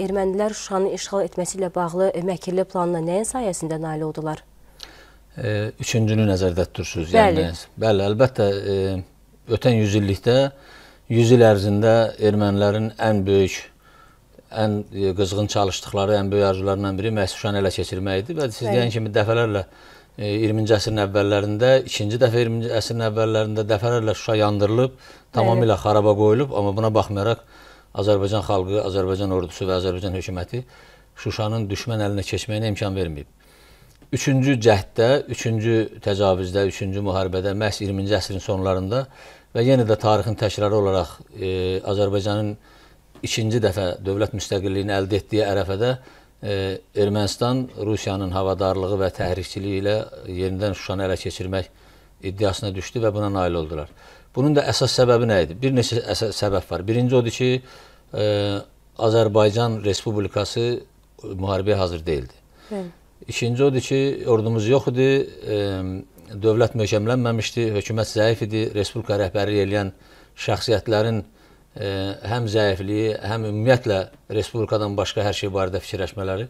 Ermənilər Şuşanı işğal etməsi ilə bağlı məkirli planına nəyin sayəsində nail oldular? E, üçüncünü nəzərdə tutursunuz. Yəni bəli. Yəni, bəli, əlbəttə, e, ötən yüzillikdə, yüz il ərzində ermənilərin ən böyük, ən e, qızğın çalışdıqları, ən böyük arzularından biri məhz Şuşanı ələ keçirmək idi. Və siz bəli. deyən kimi dəfələrlə 20-ci e, əsrin əvvəllərində, ikinci dəfə 20-ci əsrin əvvəllərində dəfələrlə Şuşa yandırılıb, tamamilə xaraba qoyulub, amma buna baxmayaraq, Azərbaycan xalqı, Azərbaycan ordusu və Azərbaycan hökuməti Şuşanın düşmən əlinə keçməyinə imkan verməyib. Üçüncü cəhddə, üçüncü təcavüzdə, üçüncü müharibədə məhz 20-ci əsrin sonlarında və yenə də tarixin təkrarı olaraq e, Azərbaycanın ikinci dəfə dövlət müstəqilliyini əldə etdiyi ərəfədə e, Ermənistan Rusiyanın havadarlığı və təhrikçiliyi ilə yenidən Şuşanı ələ keçirmək iddiasına düşdü və buna nail oldular. Bunun da əsas səbəbi nə idi? Bir neçə əsas səbəb var. Birinci odur ki, ə, e, Azərbaycan Respublikası müharibəyə hazır deyildi. Hı. İkinci odur ki, ordumuz yox idi, ə, e, dövlət möhkəmlənməmişdi, hökumət zəif idi, respublika rəhbərliyi eləyən şəxsiyyətlərin ə, e, həm zəifliyi, həm ümumiyyətlə respublikadan başqa hər şey barədə fikirləşmələri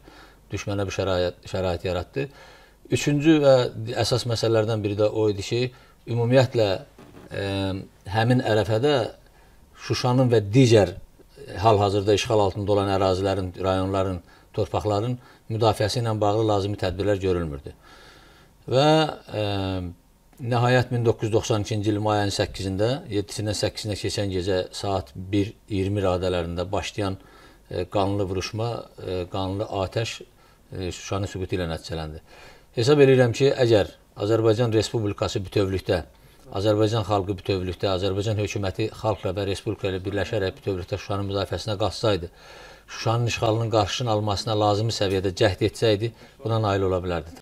düşmənə bir şərait, şərait yaratdı. Üçüncü və əsas məsələlərdən biri də o idi ki, ümumiyyətlə həmin ərəfədə Şuşanın və digər hal-hazırda işğal altında olan ərazilərin, rayonların, torpaqların müdafiəsi ilə bağlı lazımi tədbirlər görülmürdü. Və e, nəhayət 1992-ci il mayın 8-də, 7-dən 8-nə keçən gecə saat 1:20 radələrində başlayan e, qanlı vuruşma, e, qanlı atəş e, Şuşanın süqutu ilə nəticələndi. Hesab edirəm ki, əgər Azərbaycan Respublikası bütövlükdə Azərbaycan xalqı bütövlükdə, Azərbaycan hökuməti xalqla və respublika ilə birləşərək bütövlükdə Şuşanın müdafiəsinə qaçsaydı, Şuşanın işğalının qarşısının alınmasına lazımi səviyyədə cəhd etsəydi, buna nail ola bilərdi.